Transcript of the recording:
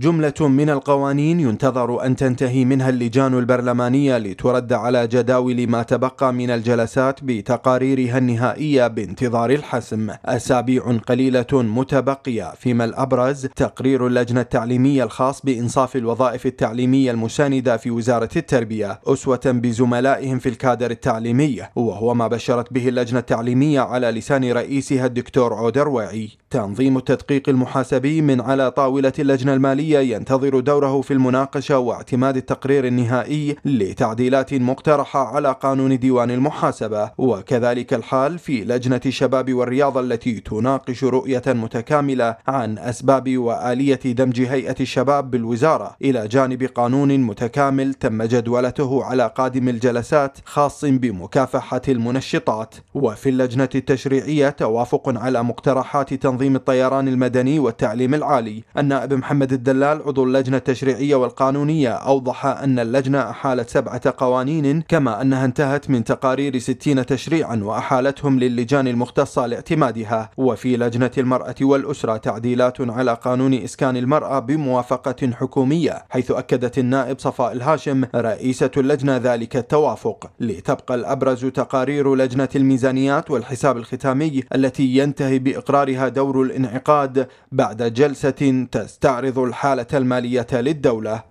جملة من القوانين ينتظر أن تنتهي منها اللجان البرلمانية لترد على جداول ما تبقى من الجلسات بتقاريرها النهائية بانتظار الحسم أسابيع قليلة متبقية فيما الأبرز تقرير اللجنة التعليمية الخاص بإنصاف الوظائف التعليمية المساندة في وزارة التربية أسوة بزملائهم في الكادر التعليمي وهو ما بشرت به اللجنة التعليمية على لسان رئيسها الدكتور عودر واعي تنظيم التدقيق المحاسبي من على طاولة اللجنة المالية الرئاسية ينتظر دوره في المناقشة واعتماد التقرير النهائي لتعديلات مقترحة على قانون ديوان المحاسبة وكذلك الحال في لجنة الشباب والرياضة التي تناقش رؤية متكاملة عن أسباب وآلية دمج هيئة الشباب بالوزارة إلى جانب قانون متكامل تم جدولته على قادم الجلسات خاص بمكافحة المنشطات وفي اللجنة التشريعية توافق على مقترحات تنظيم الطيران المدني والتعليم العالي النائب محمد الدار الدلال عضو اللجنة التشريعية والقانونية أوضح أن اللجنة أحالت سبعة قوانين كما أنها انتهت من تقارير ستين تشريعا وأحالتهم للجان المختصة لاعتمادها وفي لجنة المرأة والأسرة تعديلات على قانون إسكان المرأة بموافقة حكومية حيث أكدت النائب صفاء الهاشم رئيسة اللجنة ذلك التوافق لتبقى الأبرز تقارير لجنة الميزانيات والحساب الختامي التي ينتهي بإقرارها دور الانعقاد بعد جلسة تستعرض الحق الحالة المالية للدولة